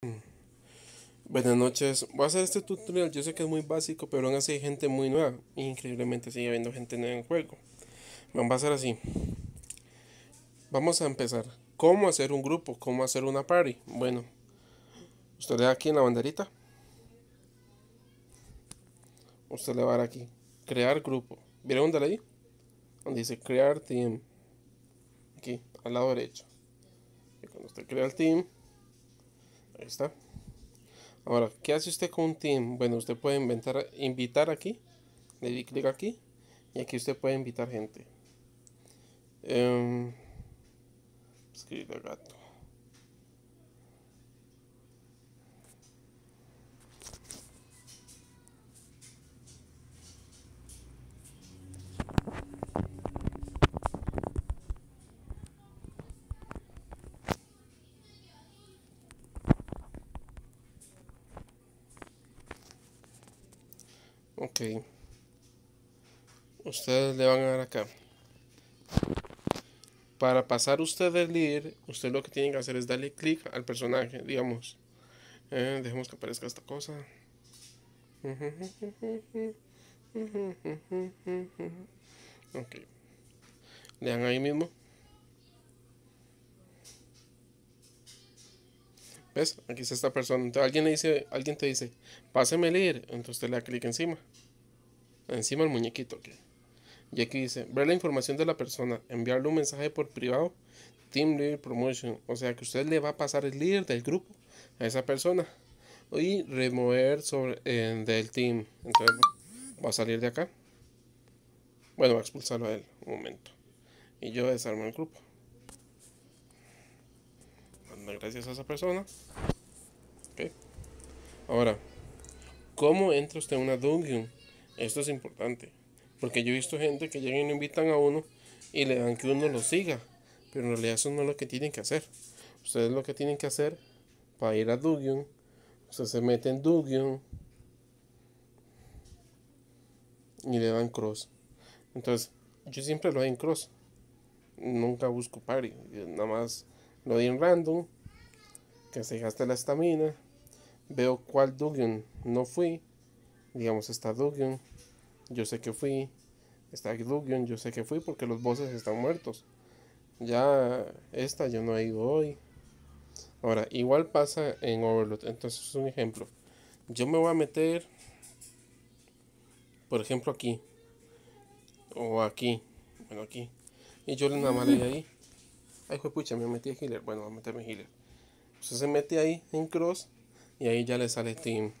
Mm. Buenas noches, voy a hacer este tutorial, yo sé que es muy básico, pero aún así hay gente muy nueva, increíblemente sigue habiendo gente nueva en el juego. Vamos a hacer así. Vamos a empezar. ¿Cómo hacer un grupo? ¿Cómo hacer una party? Bueno, usted le da aquí en la banderita. Usted le va a dar aquí, crear grupo. ¿Vieron dónde ahí? Donde dice crear team. Aquí, al lado derecho. Y cuando usted crea el team, Ahí está. Ahora, ¿qué hace usted con un team? Bueno, usted puede inventar, invitar aquí. Le di clic aquí. Y aquí usted puede invitar gente. Em, Escribe gato. ok ustedes le van a dar acá para pasar ustedes el líder usted lo que tiene que hacer es darle clic al personaje digamos eh, dejemos que aparezca esta cosa ok le dan ahí mismo Aquí está esta persona. Entonces alguien, le dice, alguien te dice, páseme el líder. Entonces usted le da clic encima. Encima el muñequito. Y aquí dice, ver la información de la persona, enviarle un mensaje por privado, Team Leader Promotion. O sea que usted le va a pasar el líder del grupo a esa persona. Y remover sobre, eh, del team. Entonces va a salir de acá. Bueno, va a expulsarlo a él. Un momento. Y yo desarmo el grupo gracias a esa persona. Ahora, ¿cómo entra usted a una dungeon? Esto es importante. Porque yo he visto gente que llegan y lo invitan a uno y le dan que uno lo siga. Pero en realidad eso no es lo que tienen que hacer. Ustedes lo que tienen que hacer para ir a Dugion. se meten en Dugion. Y le dan cross. Entonces, yo siempre lo doy en cross. Nunca busco party. nada más lo doy en random se gasta la estamina. Veo cuál Dugion no fui. Digamos, está Dugion. Yo sé que fui. Está Dugion, yo sé que fui porque los bosses están muertos. Ya esta yo no he ido hoy. Ahora, igual pasa en Overload. Entonces es un ejemplo. Yo me voy a meter, por ejemplo, aquí. O aquí. Bueno, aquí. Y yo nada más ahí. Ay, me metí a healer. Bueno, voy a meterme healer. Pues, se mete ahí en cross y ahí ya le sale Steam.